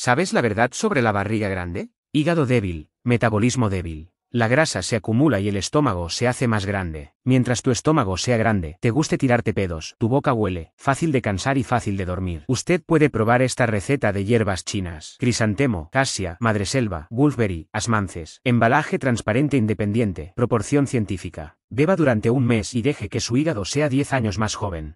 ¿Sabes la verdad sobre la barriga grande? Hígado débil, metabolismo débil. La grasa se acumula y el estómago se hace más grande. Mientras tu estómago sea grande, te guste tirarte pedos, tu boca huele, fácil de cansar y fácil de dormir. Usted puede probar esta receta de hierbas chinas. Crisantemo, casia, madreselva, wolfberry, asmances. Embalaje transparente e independiente. Proporción científica. Beba durante un mes y deje que su hígado sea 10 años más joven.